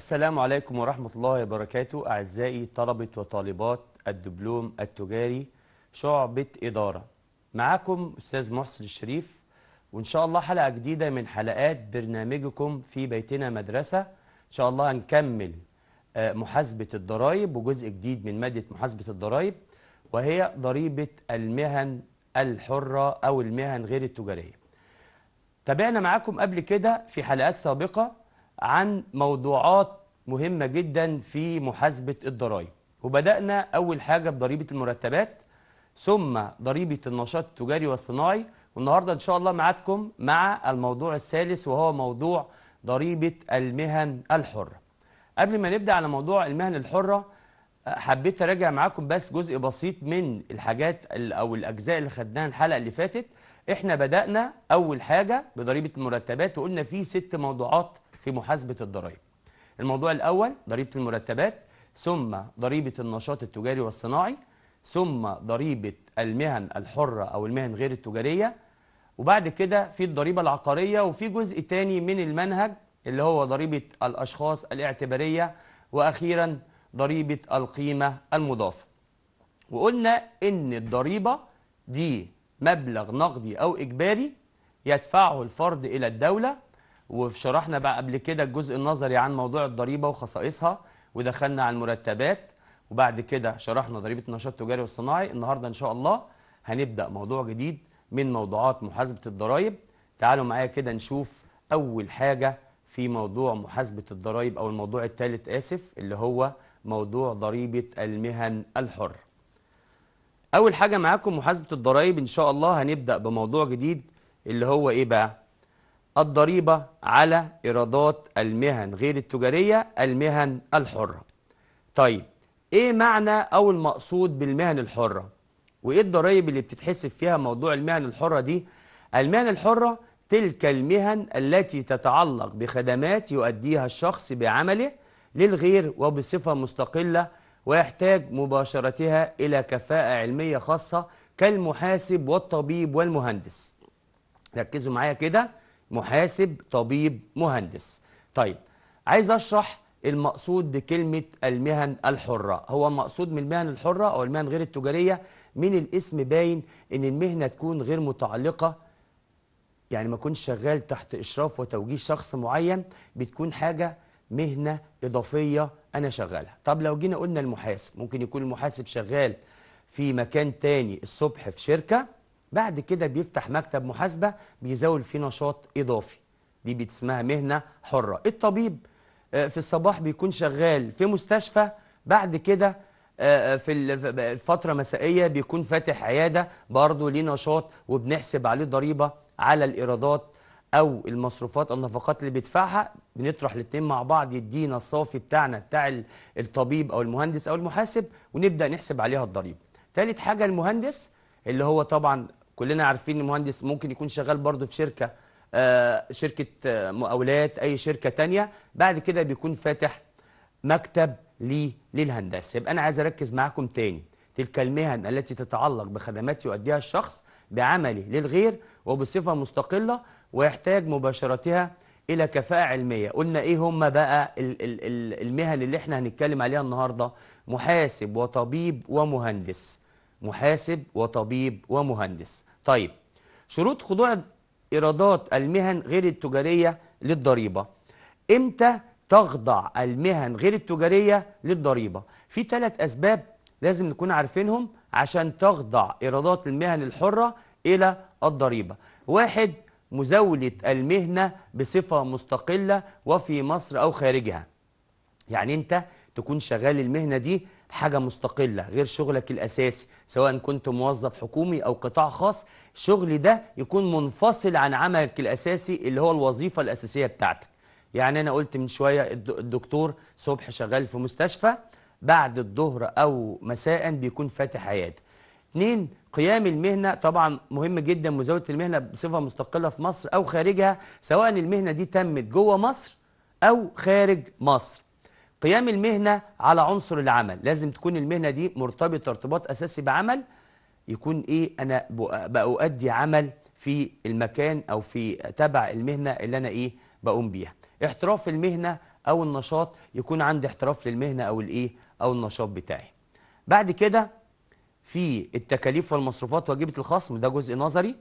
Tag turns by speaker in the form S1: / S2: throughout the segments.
S1: السلام عليكم ورحمة الله وبركاته أعزائي طلبة وطالبات الدبلوم التجاري شعبة إدارة معاكم أستاذ محسن الشريف وإن شاء الله حلقة جديدة من حلقات برنامجكم في بيتنا مدرسة إن شاء الله هنكمل آه، محاسبة الضرائب وجزء جديد من مادة محاسبة الضرائب وهي ضريبة المهن الحرة أو المهن غير التجارية تابعنا معاكم قبل كده في حلقات سابقة عن موضوعات مهمة جدا في محاسبة الضرائب وبدأنا أول حاجة بضريبة المرتبات ثم ضريبة النشاط التجاري والصناعي والنهاردة إن شاء الله معاكم مع الموضوع الثالث وهو موضوع ضريبة المهن الحرة قبل ما نبدأ على موضوع المهن الحرة حبيت أراجع معاكم بس جزء بسيط من الحاجات أو الأجزاء اللي خدناها الحلقة اللي فاتت احنا بدأنا أول حاجة بضريبة المرتبات وقلنا في ست موضوعات في محاسبة الضرائب الموضوع الأول ضريبة المرتبات ثم ضريبة النشاط التجاري والصناعي ثم ضريبة المهن الحرة أو المهن غير التجارية وبعد كده في الضريبة العقارية وفي جزء تاني من المنهج اللي هو ضريبة الأشخاص الاعتبارية وأخيرا ضريبة القيمة المضافة وقلنا إن الضريبة دي مبلغ نقدي أو إجباري يدفعه الفرد إلى الدولة وشرحنا بقى قبل كده الجزء النظري عن موضوع الضريبه وخصائصها ودخلنا على المرتبات وبعد كده شرحنا ضريبه النشاط التجاري والصناعي النهارده ان شاء الله هنبدا موضوع جديد من موضوعات محاسبه الضرائب تعالوا معايا كده نشوف اول حاجه في موضوع محاسبه الضرائب او الموضوع الثالث اسف اللي هو موضوع ضريبه المهن الحر اول حاجه معاكم محاسبه الضرائب ان شاء الله هنبدا بموضوع جديد اللي هو ايه بقى الضريبة على إيرادات المهن غير التجارية المهن الحرة طيب إيه معنى أو المقصود بالمهن الحرة وإيه الضرائب اللي بتتحسب فيها موضوع المهن الحرة دي المهن الحرة تلك المهن التي تتعلق بخدمات يؤديها الشخص بعمله للغير وبصفة مستقلة ويحتاج مباشرتها إلى كفاءة علمية خاصة كالمحاسب والطبيب والمهندس ركزوا معايا كده محاسب طبيب مهندس طيب عايز اشرح المقصود بكلمة المهن الحرة هو المقصود من المهن الحرة أو المهن غير التجارية من الاسم باين أن المهنة تكون غير متعلقة يعني ما كنت شغال تحت إشراف وتوجيه شخص معين بتكون حاجة مهنة إضافية أنا شغالها طب لو جينا قلنا المحاسب ممكن يكون المحاسب شغال في مكان تاني الصبح في شركة بعد كده بيفتح مكتب محاسبة بيزاول فيه نشاط إضافي دي بتسمها مهنة حرة الطبيب آه، في الصباح بيكون شغال في مستشفى بعد كده آه، آه، في الفترة مسائية بيكون فاتح عيادة برضه ليه نشاط وبنحسب عليه ضريبة على الإيرادات أو المصروفات النفقات اللي بيدفعها بنطرح الاتنين مع بعض يدينا الصافي بتاعنا بتاع الطبيب أو المهندس أو المحاسب ونبدأ نحسب عليها الضريبة تالت حاجة المهندس اللي هو طبعا كلنا عارفين المهندس ممكن يكون شغال برضه في شركه آه، شركه آه، مقاولات اي شركه تانية بعد كده بيكون فاتح مكتب لي للهندسه يبقى انا عايز اركز معاكم تاني تلك المهن التي تتعلق بخدمات يؤديها الشخص بعمله للغير وبصفه مستقله ويحتاج مباشرتها الى كفاءه علميه قلنا ايه هم بقى المهن اللي احنا هنتكلم عليها النهارده محاسب وطبيب ومهندس محاسب وطبيب ومهندس طيب شروط خضوع إيرادات المهن غير التجارية للضريبة إمتى تخضع المهن غير التجارية للضريبة في ثلاث أسباب لازم نكون عارفينهم عشان تخضع إيرادات المهن الحرة إلى الضريبة واحد مزاولة المهنة بصفة مستقلة وفي مصر أو خارجها يعني أنت تكون شغال المهنة دي حاجة مستقلة غير شغلك الأساسي سواء كنت موظف حكومي أو قطاع خاص شغل ده يكون منفصل عن عملك الأساسي اللي هو الوظيفة الأساسية بتاعتك يعني أنا قلت من شوية الدكتور صبح شغال في مستشفى بعد الظهر أو مساء بيكون فاتح عيادة اثنين قيام المهنة طبعا مهم جدا مزاولة المهنة بصفة مستقلة في مصر أو خارجها سواء المهنة دي تمت جوه مصر أو خارج مصر قيام المهنة على عنصر العمل لازم تكون المهنة دي مرتبطة ارتباط أساسي بعمل يكون إيه أنا بأؤدي عمل في المكان أو في تبع المهنة اللي أنا إيه بقوم بيها احتراف المهنة أو النشاط يكون عندي احتراف للمهنة أو الإيه أو النشاط بتاعي بعد كده في التكاليف والمصروفات واجبة الخصم ده جزء نظري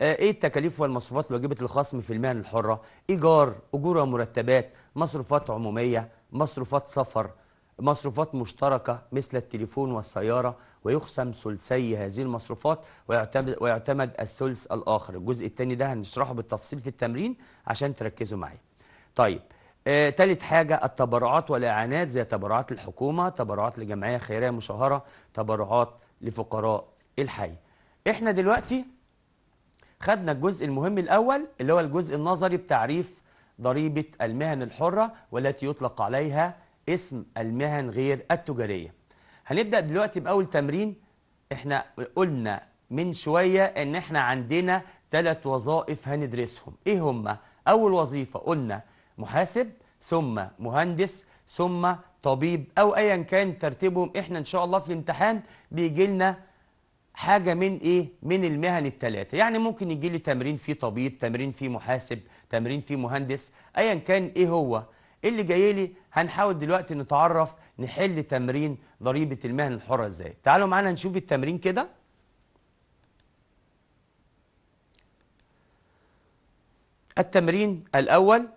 S1: آه، ايه التكاليف والمصروفات الواجبة الخصم في المهن الحرة ايجار اجور ومرتبات مصروفات عمومية مصروفات سفر مصروفات مشتركة مثل التليفون والسيارة ويخصم ثلثي هذه المصروفات ويعتمد, ويعتمد الثلث الآخر الجزء الثاني ده هنشرحه بالتفصيل في التمرين عشان تركزوا معايا طيب آه، حاجة التبرعات والإعانات زي تبرعات الحكومة تبرعات لجمعية خيرية مشهرة تبرعات لفقراء الحي احنا دلوقتي خدنا الجزء المهم الأول اللي هو الجزء النظري بتعريف ضريبة المهن الحرة والتي يطلق عليها اسم المهن غير التجارية هنبدأ دلوقتي بأول تمرين احنا قلنا من شوية ان احنا عندنا ثلاث وظائف هندرسهم ايه هما؟ اول وظيفة قلنا محاسب ثم مهندس ثم طبيب او ايا كان ترتيبهم احنا ان شاء الله في الامتحان بيجي لنا حاجة من إيه؟ من المهن الثلاثة يعني ممكن يجي لي تمرين فيه طبيب تمرين فيه محاسب تمرين فيه مهندس أيا كان إيه هو اللي جاي لي هنحاول دلوقتي نتعرف نحل تمرين ضريبة المهن الحرة إزاي تعالوا معانا نشوف التمرين كده التمرين الأول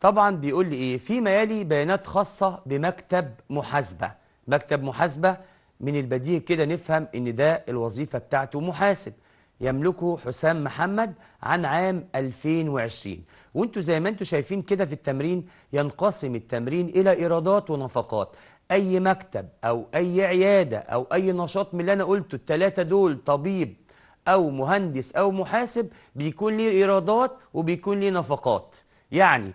S1: طبعا بيقول لي إيه فيما يلي بيانات خاصة بمكتب محاسبة مكتب محاسبة من البديهي كده نفهم ان ده الوظيفة بتاعته محاسب يملكه حسام محمد عن عام 2020 وانتوا زي ما انتوا شايفين كده في التمرين ينقسم التمرين الى ايرادات ونفقات اي مكتب او اي عيادة او اي نشاط من اللي انا قلته الثلاثه دول طبيب او مهندس او محاسب بيكون ليه ايرادات وبيكون ليه نفقات يعني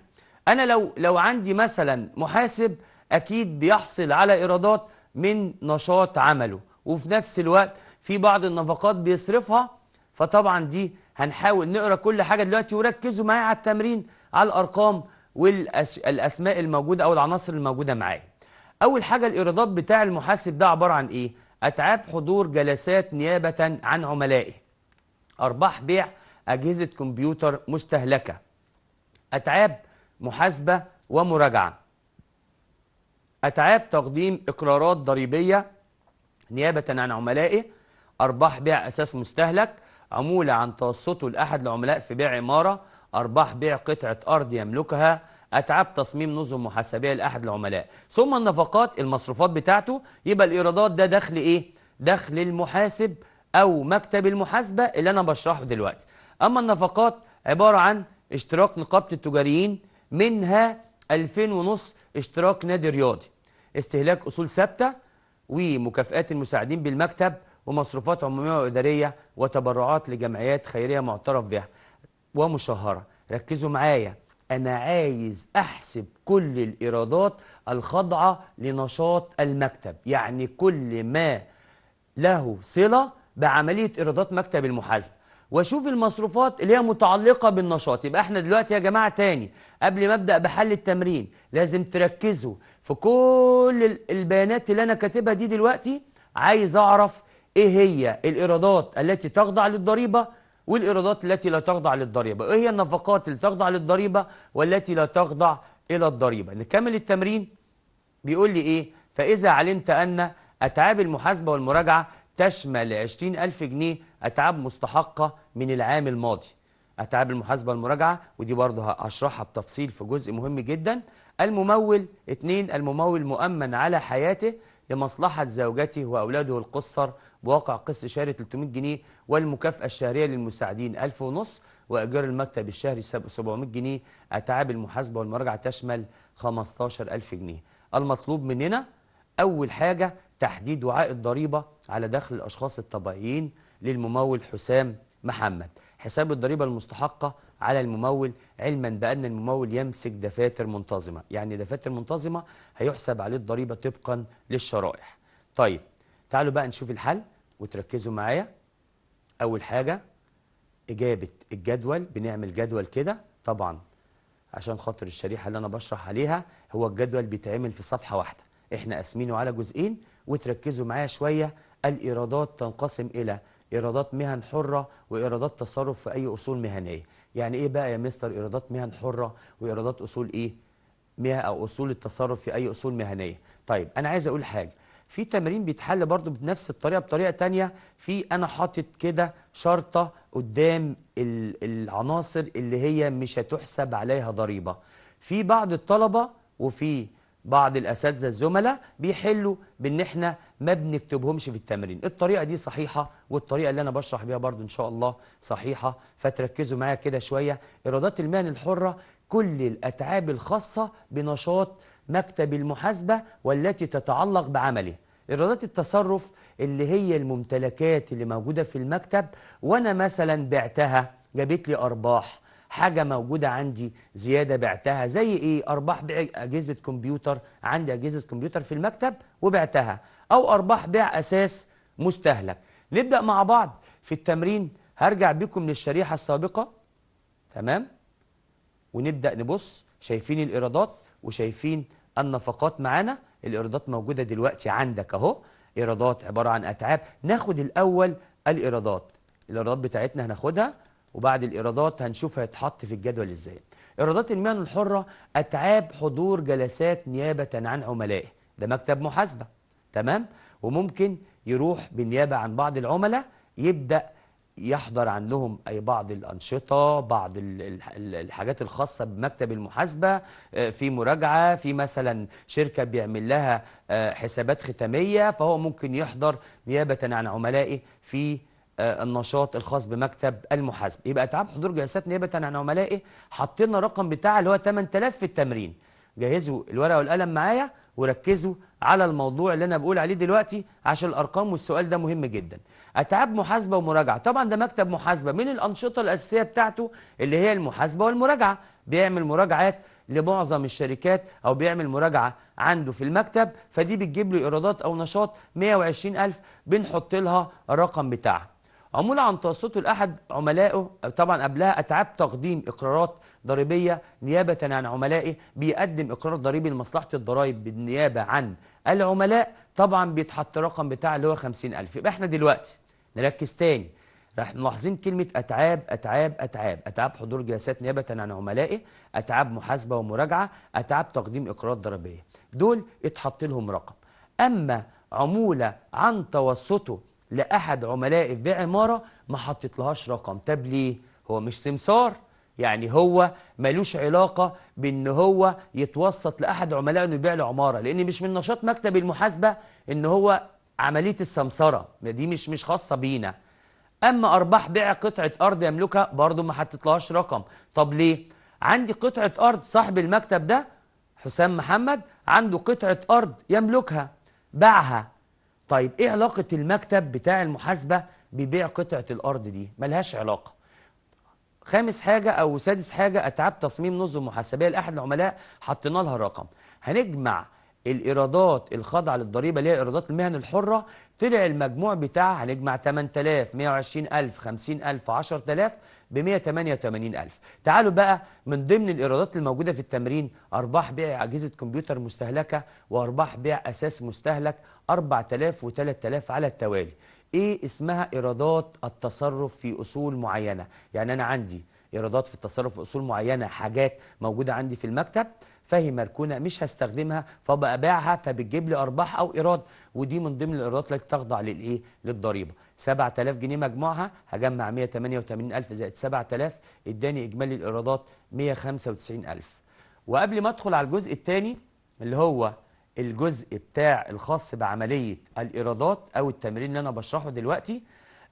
S1: انا لو لو عندي مثلا محاسب اكيد بيحصل على ايرادات من نشاط عمله وفي نفس الوقت في بعض النفقات بيصرفها فطبعا دي هنحاول نقرا كل حاجه دلوقتي وركزوا معايا على التمرين على الارقام والاسماء الموجوده او العناصر الموجوده معايا اول حاجه الايرادات بتاع المحاسب ده عباره عن ايه اتعاب حضور جلسات نيابه عن عملائه ارباح بيع اجهزه كمبيوتر مستهلكه اتعاب محاسبه ومراجعه أتعاب تقديم إقرارات ضريبية نيابة عن عملائه أرباح بيع أساس مستهلك عمولة عن توسطه لأحد العملاء في بيع عمارة أرباح بيع قطعة أرض يملكها أتعاب تصميم نظم محاسبية لأحد العملاء ثم النفقات المصروفات بتاعته يبقى الإيرادات ده دخل إيه؟ دخل المحاسب أو مكتب المحاسبة اللي أنا بشرحه دلوقتي أما النفقات عبارة عن اشتراك نقابة التجاريين منها 2000 ونص اشتراك نادي رياضي استهلاك أصول ثابتة ومكافئات المساعدين بالمكتب ومصروفات عمومية وإدارية وتبرعات لجمعيات خيرية معترف بها ومشهرة ركزوا معايا أنا عايز أحسب كل الإيرادات الخاضعة لنشاط المكتب يعني كل ما له صلة بعملية إيرادات مكتب المحاسبة واشوف المصروفات اللي هي متعلقه بالنشاط يبقى احنا دلوقتي يا جماعه تاني قبل ما ابدا بحل التمرين لازم تركزوا في كل البيانات اللي انا كاتبها دي دلوقتي عايز اعرف ايه هي الايرادات التي تخضع للضريبه والايرادات التي لا تخضع للضريبه ايه هي النفقات اللي تخضع للضريبه والتي لا تخضع الى الضريبه نكمل التمرين بيقول لي ايه فاذا علمت ان اتعاب المحاسبه والمراجعه تشمل 20000 جنيه أتعاب مستحقة من العام الماضي أتعاب المحاسبة والمراجعة ودي برضه هشرحها بتفصيل في جزء مهم جدا الممول 2 الممول مؤمن على حياته لمصلحة زوجته وأولاده القصر بواقع قسط شهري 300 جنيه والمكافأة الشهرية للمساعدين 1000 ونص وإيجار المكتب الشهري 700 جنيه أتعاب المحاسبة والمراجعة تشمل 15000 جنيه المطلوب مننا أول حاجة تحديد وعاء الضريبة على دخل الأشخاص الطبيعيين للممول حسام محمد حساب الضريبة المستحقة على الممول علما بأن الممول يمسك دفاتر منتظمة يعني دفاتر منتظمة هيحسب عليه الضريبة طبقا للشرائح طيب تعالوا بقى نشوف الحل وتركزوا معايا أول حاجة إجابة الجدول بنعمل جدول كده طبعا عشان خاطر الشريحة اللي أنا بشرح عليها هو الجدول بيتعمل في صفحة واحدة إحنا قاسمينه على جزئين وتركزوا معايا شوية الإيرادات تنقسم إلى إيرادات مهن حرة وإيرادات تصرف في أي أصول مهنية يعني إيه بقى يا مستر إيرادات مهن حرة وإيرادات أصول إيه؟ مهن أو أصول التصرف في أي أصول مهنية طيب أنا عايز أقول حاجة في تمرين بيتحل برضو بنفس الطريقه بطريقه تانية في انا حاطط كده شرطه قدام العناصر اللي هي مش هتحسب عليها ضريبه في بعض الطلبه وفي بعض الأساتذة الزملاء بيحلوا بأن احنا ما بنكتبهمش في التمرين الطريقة دي صحيحة والطريقة اللي أنا بشرح بيها برضو إن شاء الله صحيحة فتركزوا معايا كده شوية إيرادات المهن الحرة كل الأتعاب الخاصة بنشاط مكتب المحاسبة والتي تتعلق بعمله إيرادات التصرف اللي هي الممتلكات اللي موجودة في المكتب وأنا مثلا بعتها جابت لي أرباح حاجة موجودة عندي زيادة بعتها زي إيه أرباح بيع أجهزة كمبيوتر عندي أجهزة كمبيوتر في المكتب وبعتها أو أرباح بيع أساس مستهلك نبدأ مع بعض في التمرين هرجع بكم للشريحة السابقة تمام ونبدأ نبص شايفين الإيرادات وشايفين النفقات معانا الإيرادات موجودة دلوقتي عندك أهو إيرادات عبارة عن أتعاب ناخد الأول الإيرادات الإيرادات بتاعتنا هناخدها وبعد الإيرادات هنشوف هيتحط في الجدول إزاي إيرادات المهن الحرة أتعاب حضور جلسات نيابة عن عملائه ده مكتب محاسبة تمام وممكن يروح بالنيابة عن بعض العملاء يبدأ يحضر عندهم أي بعض الأنشطة بعض الحاجات الخاصة بمكتب المحاسبة آه، في مراجعة في مثلا شركة بيعمل لها آه، حسابات ختامية فهو ممكن يحضر نيابة عن عملائه في آه، النشاط الخاص بمكتب المحاسبه يبقى تعب حضور جلسات نيابه عن عملائي حطينا لنا بتاع اللي هو 8000 في التمرين جهزوا الورقه والقلم معايا وركزوا على الموضوع اللي انا بقول عليه دلوقتي عشان الارقام والسؤال ده مهم جدا اتعاب محاسبه ومراجعه طبعا ده مكتب محاسبه من الانشطه الاساسيه بتاعته اللي هي المحاسبه والمراجعه بيعمل مراجعات لمعظم الشركات او بيعمل مراجعه عنده في المكتب فدي بتجيب له ايرادات او نشاط 120000 بنحط لها الرقم بتاعها عمولة عن توسطه لأحد عملائه طبعا قبلها أتعاب تقديم إقرارات ضريبية نيابة عن عملائه بيقدم إقرار ضريبي لمصلحة الضرائب بالنيابة عن العملاء طبعا بيتحط رقم بتاع اللي هو 50000 يبقى احنا دلوقتي نركز تاني راح ملاحظين كلمة أتعاب أتعاب أتعاب أتعاب حضور جلسات نيابة عن عملائه أتعاب محاسبة ومراجعة أتعاب تقديم إقرارات ضريبية دول اتحط لهم رقم أما عمولة عن توسطه لأحد عملاء في عمارة ما حطيتلهاش رقم طب ليه؟ هو مش سمسار يعني هو ملوش علاقة بأن هو يتوسط لأحد عملاء أنه يبيع له عمارة لأن مش من نشاط مكتب المحاسبة أن هو عملية السمسرة دي مش مش خاصة بينا أما أرباح بيع قطعة أرض يملكها برضه ما حطيتلهاش رقم طب ليه؟ عندي قطعة أرض صاحب المكتب ده حسام محمد عنده قطعة أرض يملكها باعها طيب ايه علاقه المكتب بتاع المحاسبه ببيع قطعه الارض دي ملهاش علاقه خامس حاجه او سادس حاجه اتعاب تصميم نظم محاسبيه لاحد العملاء حطينا لها رقم هنجمع الايرادات الخاضعه للضريبه اللي هي ايرادات المهن الحره طلع المجموع بتاعها هنجمع 8000 120000 50000 10000 ب 188000 تعالوا بقى من ضمن الإيرادات الموجودة في التمرين أرباح بيع أجهزة كمبيوتر مستهلكة وأرباح بيع أساس مستهلك 4000 و 3000 على التوالي إيه اسمها إيرادات التصرف في أصول معينة يعني أنا عندي إيرادات في التصرف في أصول معينة حاجات موجودة عندي في المكتب فهي مركونه مش هستخدمها باعها فبتجيب لي ارباح او ايراد ودي من ضمن الايرادات التي تخضع للايه للضريبه 7000 جنيه مجموعها هجمع 188000 زائد 7000 اداني اجمالي الايرادات 195000 وقبل ما ادخل على الجزء الثاني اللي هو الجزء بتاع الخاص بعمليه الايرادات او التمرين اللي انا بشرحه دلوقتي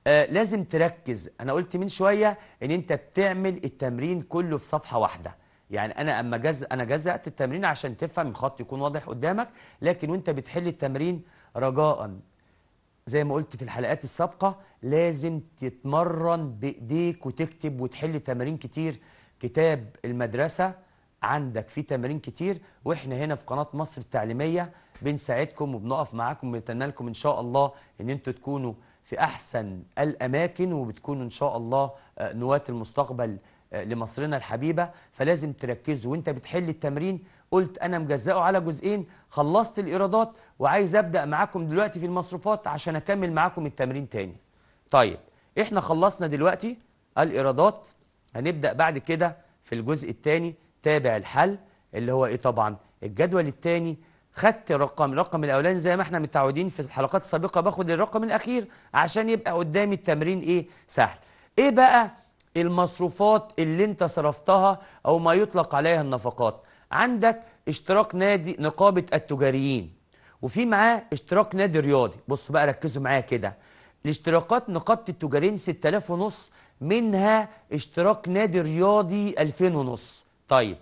S1: آه لازم تركز انا قلت من شويه ان انت بتعمل التمرين كله في صفحه واحده يعني انا اما جز انا جزأت التمرين عشان تفهم الخط يكون واضح قدامك لكن وانت بتحل التمرين رجاء زي ما قلت في الحلقات السابقه لازم تتمرن بايديك وتكتب وتحل تمارين كتير كتاب المدرسه عندك فيه تمارين كتير واحنا هنا في قناه مصر التعليميه بنساعدكم وبنقف معاكم وبنتمنى لكم ان شاء الله ان انتوا تكونوا في احسن الاماكن وبتكونوا ان شاء الله آه، نواه المستقبل آه، لمصرنا الحبيبة فلازم تركزوا وانت بتحل التمرين قلت أنا مجزأه على جزئين خلصت الإيرادات وعايز أبدأ معاكم دلوقتي في المصروفات عشان أكمل معاكم التمرين تاني طيب احنا خلصنا دلوقتي الإيرادات هنبدأ بعد كده في الجزء الثاني تابع الحل اللي هو ايه طبعا الجدول الثاني خدت رقم الرقم الاولاني زي ما احنا متعودين في الحلقات السابقه باخد الرقم الاخير عشان يبقى قدامي التمرين ايه سهل ايه بقى المصروفات اللي انت صرفتها او ما يطلق عليها النفقات عندك اشتراك نادي نقابه التجاريين وفي معاه اشتراك نادي رياضي بص بقى ركزوا معايا كده الاشتراكات نقابه التجاريين 6000 ونص منها اشتراك نادي رياضي 2000 ونص طيب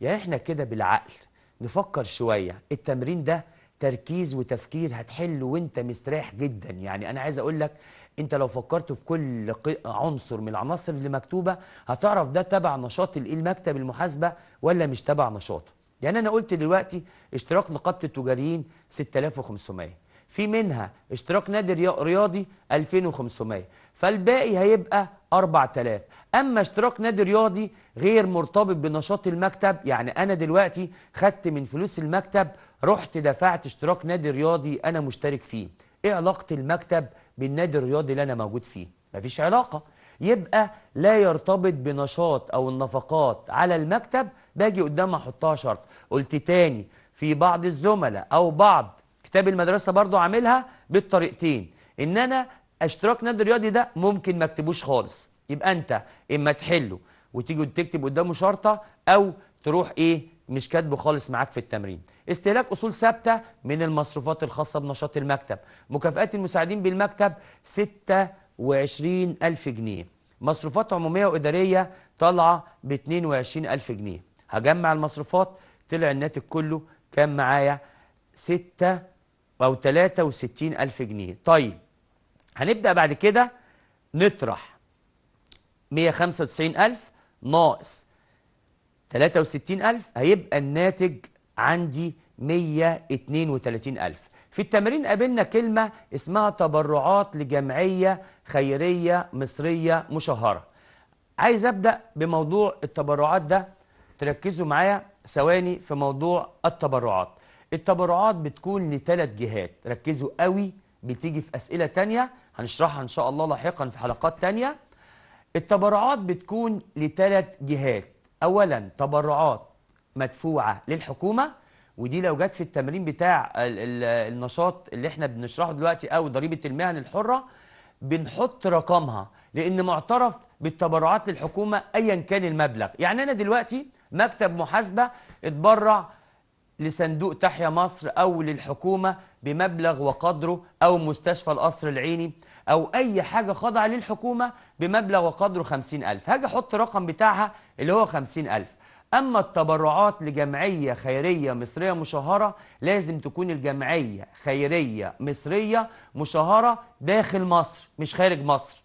S1: يعني احنا كده بالعقل نفكر شويه التمرين ده تركيز وتفكير هتحل وانت مستريح جدا يعني انا عايز اقول لك انت لو فكرت في كل عنصر من العناصر اللي مكتوبه هتعرف ده تبع نشاط إيه المكتب المحاسبه ولا مش تبع نشاطه يعني انا قلت دلوقتي اشتراك نقابه التجاريين 6500 في منها اشتراك نادي رياضي 2500 فالباقي هيبقى 4000 اما اشتراك نادي رياضي غير مرتبط بنشاط المكتب يعني انا دلوقتي خدت من فلوس المكتب رحت دفعت اشتراك نادي رياضي انا مشترك فيه ايه علاقه المكتب بالنادي الرياضي اللي انا موجود فيه مفيش علاقه يبقى لا يرتبط بنشاط او النفقات على المكتب باجي قدام احطها شرط قلت تاني في بعض الزملاء او بعض كتاب المدرسه برضو عاملها بالطريقتين ان انا اشتراك نادي رياضي ده ممكن ما اكتبوش خالص يبقى انت اما تحله وتيجي تكتب قدامه شرطه او تروح ايه مش كاتبه خالص معاك في التمرين استهلاك اصول ثابته من المصروفات الخاصه بنشاط المكتب مكافئات المساعدين بالمكتب 26000 جنيه مصروفات عموميه واداريه طالعه ب 22000 جنيه هجمع المصروفات طلع الناتج كله كان معايا 6 او 63000 جنيه طيب هنبدا بعد كده نطرح 195000 ناقص 63000 هيبقى الناتج عندي 132000 في التمرين قابلنا كلمة اسمها تبرعات لجمعية خيرية مصرية مشهرة عايز أبدأ بموضوع التبرعات ده تركزوا معايا ثواني في موضوع التبرعات التبرعات بتكون لثلاث جهات ركزوا قوي بتيجي في أسئلة تانية هنشرحها إن شاء الله لاحقا في حلقات تانية التبرعات بتكون لثلاث جهات أولا تبرعات مدفوعة للحكومة ودي لو جت في التمرين بتاع النشاط اللي احنا بنشرحه دلوقتي أو ضريبة المهن الحرة بنحط رقمها لأن معترف بالتبرعات للحكومة أيا كان المبلغ يعني أنا دلوقتي مكتب محاسبة اتبرع لصندوق تحيا مصر أو للحكومة بمبلغ وقدره أو مستشفى القصر العيني أو أي حاجة خاضعة للحكومة بمبلغ وقدره 50000 هاجي أحط الرقم بتاعها اللي هو 50000 أما التبرعات لجمعية خيرية مصرية مشهرة لازم تكون الجمعية خيرية مصرية مشهرة داخل مصر مش خارج مصر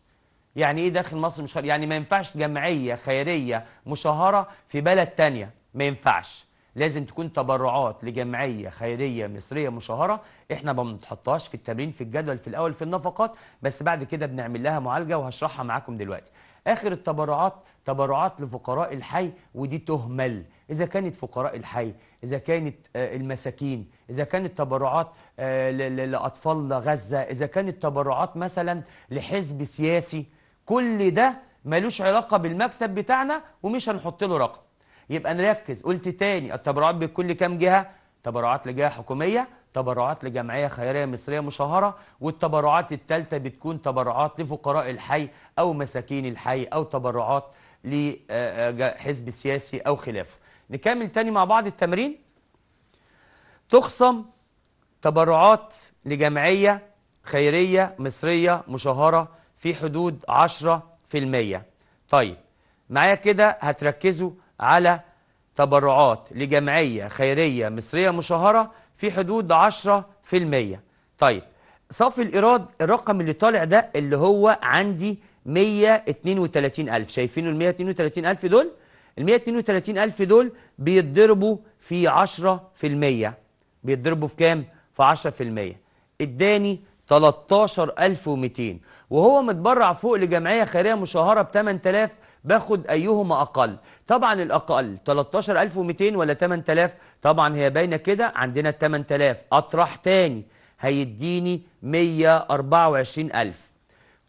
S1: يعني إيه داخل مصر مش خارج يعني ما ينفعش جمعية خيرية مشهرة في بلد تانية ما ينفعش لازم تكون تبرعات لجمعيه خيريه مصريه مشهره احنا ما بنتحطهاش في التمرين في الجدول في الاول في النفقات بس بعد كده بنعمل لها معالجه وهشرحها معاكم دلوقتي اخر التبرعات تبرعات لفقراء الحي ودي تهمل اذا كانت فقراء الحي اذا كانت آه، المساكين اذا كانت تبرعات آه، لاطفال غزه اذا كانت تبرعات مثلا لحزب سياسي كل ده ملوش علاقه بالمكتب بتاعنا ومش هنحط له رقم يبقى نركز قلت تاني التبرعات بكل كام جهة تبرعات لجهة حكومية تبرعات لجمعية خيرية مصرية مشهرة والتبرعات الثالثة بتكون تبرعات لفقراء الحي أو مساكين الحي أو تبرعات لحزب آه، آه، سياسي أو خلافه نكمل تاني مع بعض التمرين تخصم تبرعات لجمعية خيرية مصرية مشهرة في حدود 10% طيب معايا كده هتركزوا على تبرعات لجمعية خيرية مصرية مشهرة في حدود 10% طيب صافي الإيراد الرقم اللي طالع ده اللي هو عندي 132000 شايفين ال 132000 دول ال 132000 دول بيتضربوا في 10% بيتضربوا في كام؟ في 10% اداني 13200 وهو متبرع فوق لجمعية خيرية مشهرة ب 8000 باخد ايهما اقل طبعا الاقل 13200 ولا 8000 طبعا هي باينه كده عندنا 8000 اطرح تاني هيديني 124000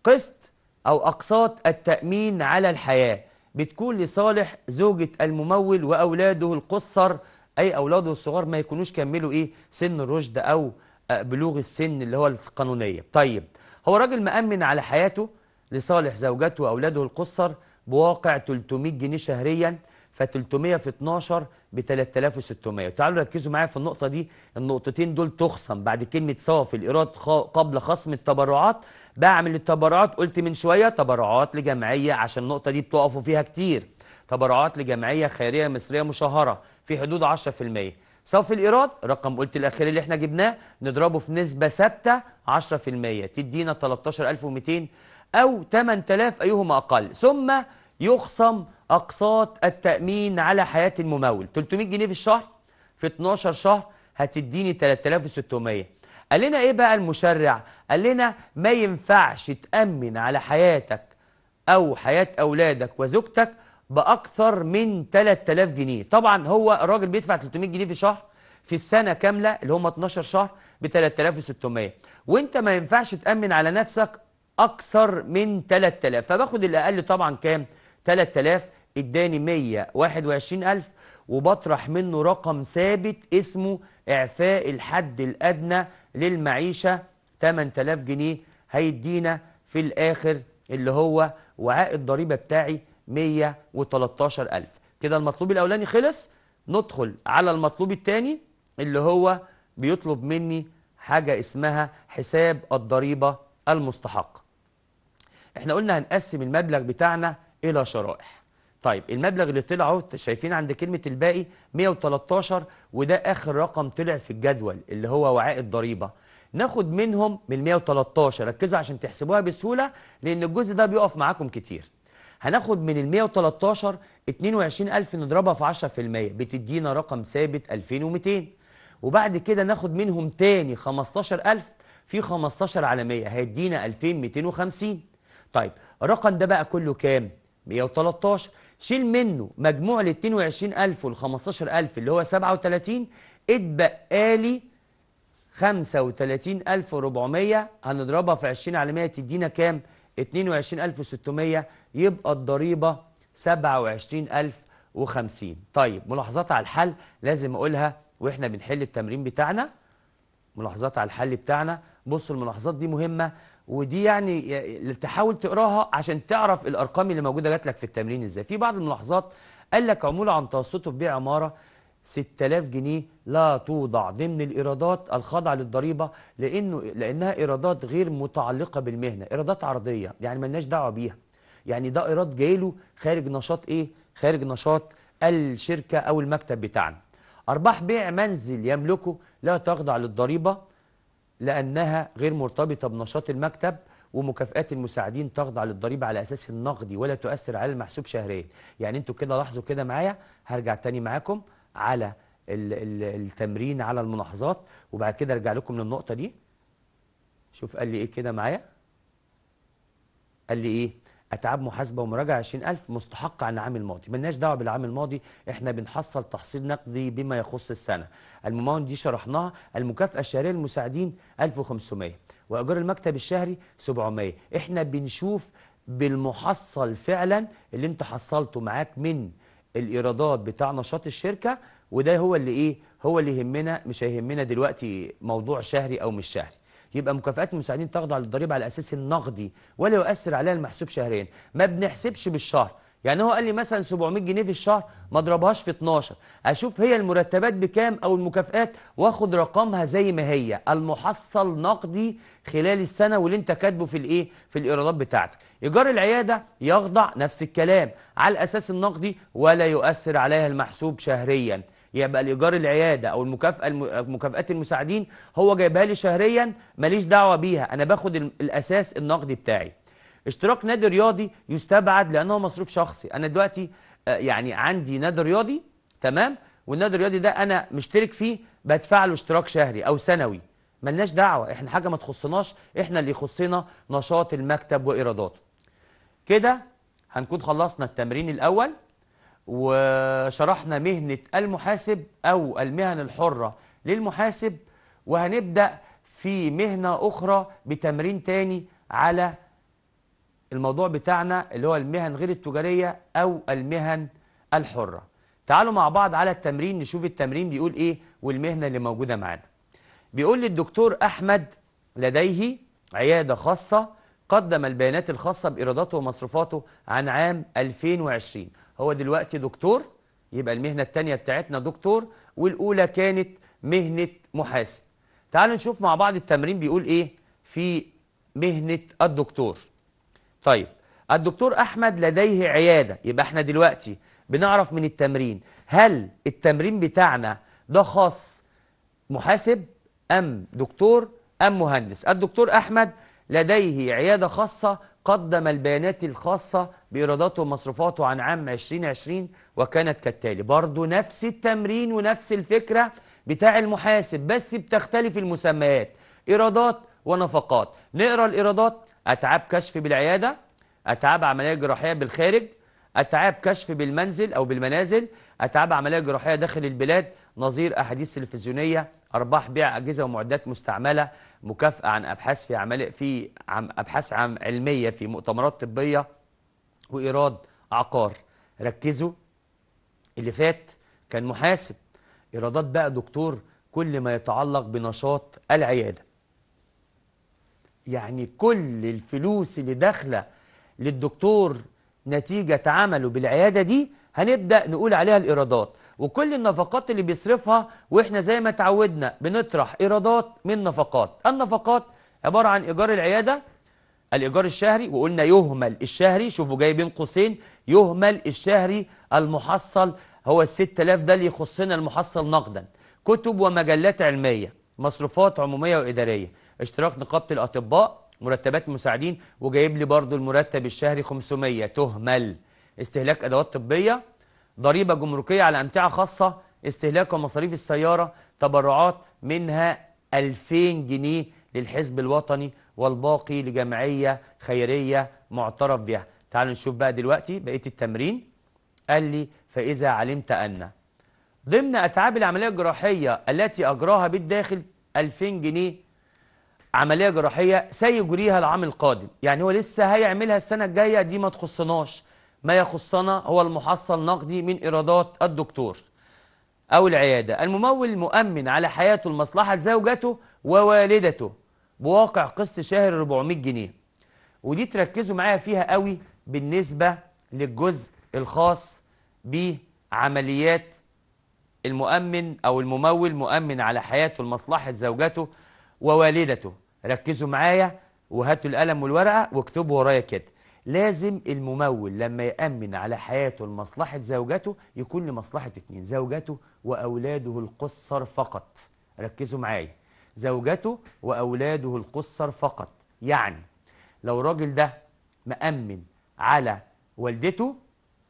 S1: قسط او اقساط التامين على الحياه بتكون لصالح زوجة الممول وأولاده القصر أي أولاده الصغار ما يكونوش كملوا إيه سن الرشد أو آه، بلوغ السن اللي هو القانونية طيب هو راجل مأمن على حياته لصالح زوجته وأولاده القصر بواقع 300 جنيه شهريا ف300 في 12 ب 3600 تعالوا ركزوا معايا في النقطه دي النقطتين دول تخصم بعد كلمه سوا في الايراد قبل خصم التبرعات بعمل التبرعات قلت من شويه تبرعات لجمعيه عشان النقطه دي بتقفوا فيها كتير تبرعات لجمعيه خيريه مصريه مشهره في حدود 10% سوا الايراد رقم قلت الاخير اللي احنا جبناه نضربه في نسبه ثابته 10% تدينا 13200 أو 8000 أيهما أقل ثم يخصم أقساط التأمين على حياة الممول 300 جنيه في الشهر في 12 شهر هتديني 3600 قال لنا إيه بقى المشرع قال لنا ما ينفعش تأمن على حياتك أو حياة أولادك وزوجتك بأكثر من 3000 جنيه طبعا هو الراجل بيدفع 300 جنيه في شهر في السنة كاملة اللي هم 12 شهر ب 3600 وانت ما ينفعش تأمن على نفسك أكثر من 3000 فباخد الأقل طبعا كام 3000 اداني 121000 وبطرح منه رقم ثابت اسمه إعفاء الحد الأدنى للمعيشة 8000 جنيه هيدينا في الآخر اللي هو وعاء الضريبة بتاعي 113000 كده المطلوب الأولاني خلص ندخل على المطلوب الثاني اللي هو بيطلب مني حاجة اسمها حساب الضريبة المستحقة احنا قلنا هنقسم المبلغ بتاعنا الى شرائح طيب المبلغ اللي طلع اهو شايفين عند كلمه الباقي 113 وده اخر رقم طلع في الجدول اللي هو وعاء الضريبه ناخد منهم من 113 ركزوا عشان تحسبوها بسهوله لان الجزء ده بيقف معاكم كتير هناخد من ال 113 22000 نضربها في 10% بتدينا رقم ثابت 2200 وبعد كده ناخد منهم تاني 15000 في 15 على 100 هيدينا 2250 طيب الرقم ده بقى كله كام 113 شيل منه مجموع ال 22000 وال 15000 اللي هو 37 اتبقى لي 35400 هنضربها في 20 على 100 تدينا كام 22600 يبقى الضريبه 27050 طيب ملاحظات على الحل لازم اقولها واحنا بنحل التمرين بتاعنا ملاحظات على الحل بتاعنا بصوا الملاحظات دي مهمه ودي يعني تحاول تقراها عشان تعرف الارقام اللي موجوده جات لك في التمرين ازاي في بعض الملاحظات قال لك عموله عن توسطه في بيع عماره 6000 جنيه لا توضع ضمن الايرادات الخاضعه للضريبه لانه لانها ايرادات غير متعلقه بالمهنه ايرادات عرضيه يعني ملناش دعوه بيها يعني ده ايراد جايله خارج نشاط ايه خارج نشاط الشركه او المكتب بتاعنا ارباح بيع منزل يملكه لا تخضع للضريبه لأنها غير مرتبطة بنشاط المكتب ومكافآت المساعدين تخضع للضريبة على أساس النقدي ولا تؤثر على المحسوب شهريا يعني انتوا كده لاحظوا كده معايا هرجع تاني معاكم على التمرين على الملاحظات وبعد كده ارجع لكم للنقطة دي شوف قال لي ايه كده معايا قال لي ايه اتعاب محاسبه ومراجعه 20000 مستحقه عن العام الماضي ملناش دعوه بالعام الماضي احنا بنحصل تحصيل نقدي بما يخص السنه الممون دي شرحناها المكافاه الشهريه للمساعدين 1500 واجار المكتب الشهري 700 احنا بنشوف بالمحصل فعلا اللي انت حصلته معاك من الايرادات بتاع نشاط الشركه وده هو اللي ايه هو اللي يهمنا مش هيهمنا دلوقتي موضوع شهري او مش شهري يبقى مكافآت المساعدين تخضع للضريبه على الاساس النقدي ولا يؤثر عليها المحسوب شهريا ما بنحسبش بالشهر يعني هو قال لي مثلا 700 جنيه في الشهر ما اضربهاش في 12 اشوف هي المرتبات بكام او المكافئات واخد رقمها زي ما هي المحصل نقدي خلال السنه واللي انت كاتبه في الايه في الايرادات بتاعتك ايجار العياده يخضع نفس الكلام على الاساس النقدي ولا يؤثر عليها المحسوب شهريا يبقى الايجار العياده او المكافاه مكافاه المساعدين هو جايبها لي شهريا ماليش دعوه بيها انا باخد الاساس النقدي بتاعي اشتراك نادي رياضي يستبعد لانه مصروف شخصي انا دلوقتي آه، يعني عندي نادي رياضي تمام والنادي الرياضي ده انا مشترك فيه بدفع له اشتراك شهري او سنوي ملناش دعوه احنا حاجه ما تخصناش احنا اللي يخصنا نشاط المكتب وايراداته كده هنكون خلصنا التمرين الاول وشرحنا مهنة المحاسب أو المهن الحرة للمحاسب وهنبدأ في مهنة أخرى بتمرين تاني على الموضوع بتاعنا اللي هو المهن غير التجارية أو المهن الحرة تعالوا مع بعض على التمرين نشوف التمرين بيقول إيه والمهنة اللي موجودة معانا بيقول لي الدكتور أحمد لديه عيادة خاصة قدم البيانات الخاصة بإيراداته ومصروفاته عن عام 2020 هو دلوقتي دكتور يبقى المهنة التانية بتاعتنا دكتور والأولى كانت مهنة محاسب تعالوا نشوف مع بعض التمرين بيقول إيه في مهنة الدكتور طيب الدكتور أحمد لديه عيادة يبقى احنا دلوقتي بنعرف من التمرين هل التمرين بتاعنا ده خاص محاسب أم دكتور أم مهندس الدكتور أحمد لديه عيادة خاصة قدم البيانات الخاصة بإيراداته ومصروفاته عن عام 2020 وكانت كالتالي برضه نفس التمرين ونفس الفكرة بتاع المحاسب بس بتختلف المسميات إيرادات ونفقات نقرأ الإيرادات أتعاب كشف بالعيادة أتعاب عملية جراحية بالخارج أتعاب كشف بالمنزل أو بالمنازل أتعاب عملية جراحية داخل البلاد نظير أحاديث تلفزيونية أرباح بيع أجهزة ومعدات مستعملة مكافأة عن أبحاث في عمل في عم أبحاث عام علمية في مؤتمرات طبية وإيراد عقار ركزوا اللي فات كان محاسب إيرادات بقى دكتور كل ما يتعلق بنشاط العيادة يعني كل الفلوس اللي داخلة للدكتور نتيجة عمله بالعيادة دي هنبدأ نقول عليها الإيرادات وكل النفقات اللي بيصرفها واحنا زي ما اتعودنا بنطرح ايرادات من نفقات النفقات عباره عن ايجار العياده الايجار الشهري وقلنا يهمل الشهري شوفوا جاي بين قوسين يهمل الشهري المحصل هو ال 6000 ده اللي يخصنا المحصل نقدا كتب ومجلات علميه مصروفات عموميه واداريه اشتراك نقابه الاطباء مرتبات مساعدين وجايب لي برضو المرتب الشهري 500 تهمل استهلاك ادوات طبيه ضريبة جمركية على أمتعة خاصة استهلاك ومصاريف السيارة تبرعات منها 2000 جنيه للحزب الوطني والباقي لجمعية خيرية معترف بها تعالوا نشوف بقى دلوقتي بقية التمرين قال لي فإذا علمت أن ضمن أتعاب العملية الجراحية التي أجراها بالداخل 2000 جنيه عملية جراحية سيجريها العام القادم يعني هو لسه هيعملها السنة الجاية دي ما تخصناش ما يخصنا هو المحصل نقدي من إيرادات الدكتور أو العيادة الممول مؤمن على حياته المصلحة لزوجته ووالدته بواقع قسط شهر 400 جنيه ودي تركزوا معايا فيها قوي بالنسبة للجزء الخاص بعمليات المؤمن أو الممول مؤمن على حياته لمصلحة زوجته ووالدته ركزوا معايا وهاتوا القلم والورقة واكتبوا ورايا كده لازم الممول لما يأمن على حياته لمصلحة زوجته يكون لمصلحة اتنين زوجته وأولاده القصر فقط ركزوا معايا زوجته وأولاده القصر فقط يعني لو الراجل ده مأمن على والدته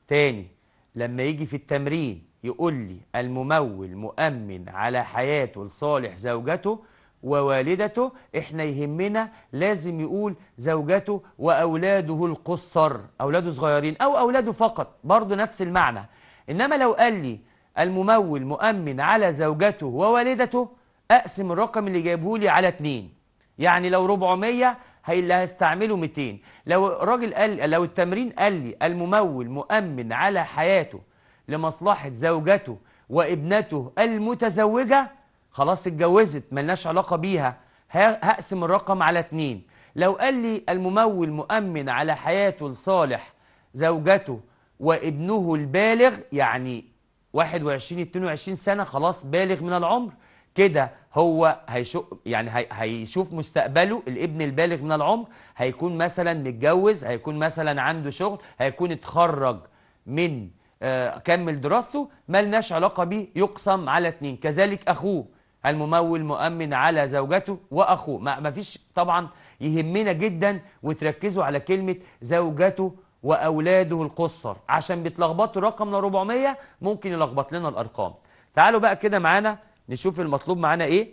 S1: تاني لما يجي في التمرين يقول لي الممول مؤمن على حياته لصالح زوجته ووالدته احنا يهمنا لازم يقول زوجته وأولاده القصر أولاده صغيرين أو أولاده فقط برضه نفس المعنى إنما لو قال لي الممول مؤمن على زوجته ووالدته أقسم الرقم اللي جايبه لي على اتنين يعني لو 400 هي اللي هستعمله 200 لو الراجل قال لو التمرين قال لي الممول مؤمن على حياته لمصلحة زوجته وابنته المتزوجة خلاص اتجوزت ملناش علاقة بيها هقسم الرقم على اتنين لو قال لي الممول مؤمن على حياته لصالح زوجته وابنه البالغ يعني 21 22 سنة خلاص بالغ من العمر كده هو هيشوف يعني هيشوف مستقبله الابن البالغ من العمر هيكون مثلا متجوز هيكون مثلا عنده شغل هيكون اتخرج من آه، كمل دراسته ملناش علاقة بيه يقسم على اتنين كذلك أخوه الممول مؤمن على زوجته واخوه ما فيش طبعا يهمنا جدا وتركزوا على كلمه زوجته واولاده القصر عشان بيتلخبطوا رقم ل 400 ممكن يلخبط لنا الارقام تعالوا بقى كده معانا نشوف المطلوب معانا ايه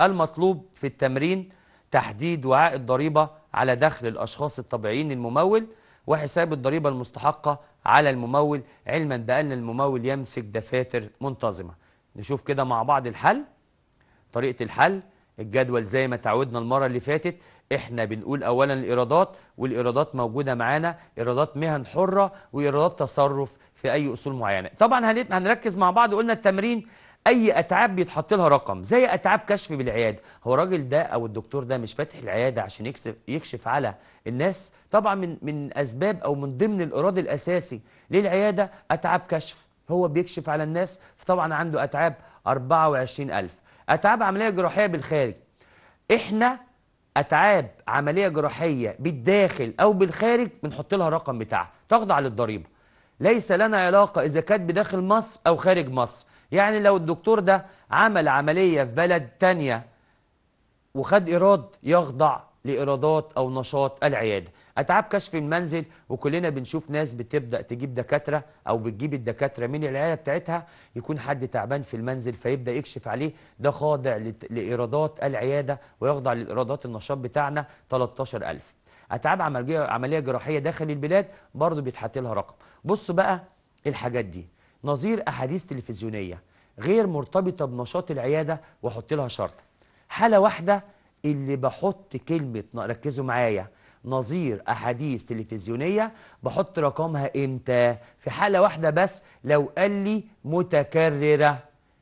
S1: المطلوب في التمرين تحديد وعاء الضريبه على دخل الاشخاص الطبيعيين الممول وحساب الضريبه المستحقه على الممول علما بان الممول يمسك دفاتر منتظمه نشوف كده مع بعض الحل طريقة الحل الجدول زي ما تعودنا المرة اللي فاتت احنا بنقول اولا الايرادات والايرادات موجوده معانا ايرادات مهن حره وايرادات تصرف في اي اصول معينه طبعا هنركز مع بعض قلنا التمرين اي اتعاب بيتحط لها رقم زي اتعاب كشف بالعياده هو الراجل ده او الدكتور ده مش فاتح العياده عشان يكشف يكشف على الناس طبعا من من اسباب او من ضمن الايراد الاساسي للعياده اتعاب كشف هو بيكشف على الناس فطبعا عنده اتعاب 24000 أتعاب عملية جراحية بالخارج إحنا أتعاب عملية جراحية بالداخل أو بالخارج بنحط لها رقم بتاعها تخضع للضريبة ليس لنا علاقة إذا كانت بداخل مصر أو خارج مصر يعني لو الدكتور ده عمل عملية في بلد تانية وخد إيراد يخضع لإيرادات أو نشاط العيادة اتعاب كشف المنزل وكلنا بنشوف ناس بتبدا تجيب دكاتره او بتجيب الدكاتره من العياده بتاعتها يكون حد تعبان في المنزل فيبدا يكشف عليه ده خاضع لايرادات العياده ويخضع لايرادات النشاط بتاعنا 13000 اتعاب عمليه عمليه جراحيه داخل البلاد برضه بيتحط لها رقم بصوا بقى الحاجات دي نظير احاديث تلفزيونيه غير مرتبطه بنشاط العياده واحط لها شرط حاله واحده اللي بحط كلمه ركزوا معايا نظير أحاديث تلفزيونية بحط رقمها إمتى في حالة واحدة بس لو قال لي متكررة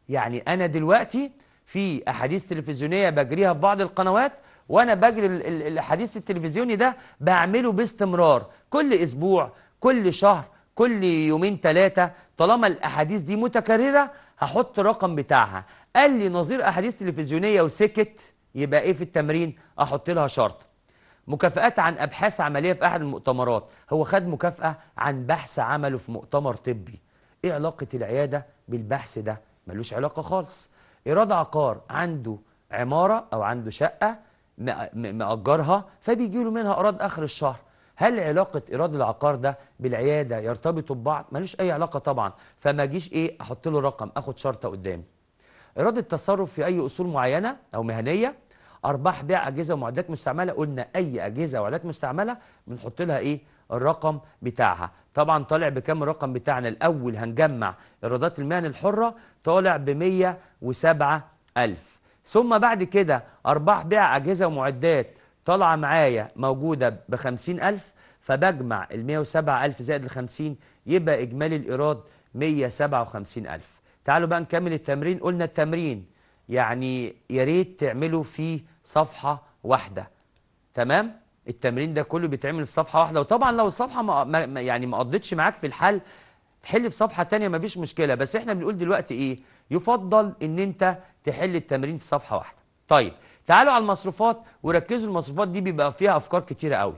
S1: يعني أنا دلوقتي في أحاديث تلفزيونية بجريها في بعض القنوات وأنا بجري الحديث التلفزيوني ده بعمله باستمرار كل أسبوع كل شهر كل يومين ثلاثة طالما الأحاديث دي متكررة هحط رقم بتاعها قال لي نظير أحاديث تلفزيونية وسكت يبقى إيه في التمرين أحط لها شرط مكافآت عن أبحاث عملية في أحد المؤتمرات هو خد مكافأة عن بحث عمله في مؤتمر طبي إيه علاقة العيادة بالبحث ده؟ ملوش علاقة خالص إيراد عقار عنده عمارة أو عنده شقة مأجرها فبيجي له منها إيراد آخر الشهر هل علاقة إيراد العقار ده بالعيادة يرتبطوا ببعض؟ ملوش أي علاقة طبعا فما أجيش إيه أحط له رقم أخد شرطة قدامي إيراد التصرف في أي أصول معينة أو مهنية ارباح بيع اجهزه ومعدات مستعمله قلنا اي اجهزه ومعدات مستعمله بنحط لها ايه الرقم بتاعها طبعا طالع بكام الرقم بتاعنا الاول هنجمع ايرادات المهن الحره طالع ب 107000 ثم بعد كده ارباح بيع اجهزه ومعدات طالعه معايا موجوده ب 50000 فبجمع ال 107000 زائد ال 50 يبقى اجمالي الايراد 157000 تعالوا بقى نكمل التمرين قلنا التمرين يعني يا ريت تعمله في صفحة واحدة تمام التمرين ده كله بيتعمل في صفحة واحدة وطبعا لو الصفحة ما يعني ما قضتش معاك في الحل تحل في صفحة ما مفيش مشكلة بس احنا بنقول دلوقتي ايه يفضل ان انت تحل التمرين في صفحة واحدة طيب تعالوا على المصروفات وركزوا المصروفات دي بيبقى فيها افكار كتيرة قوي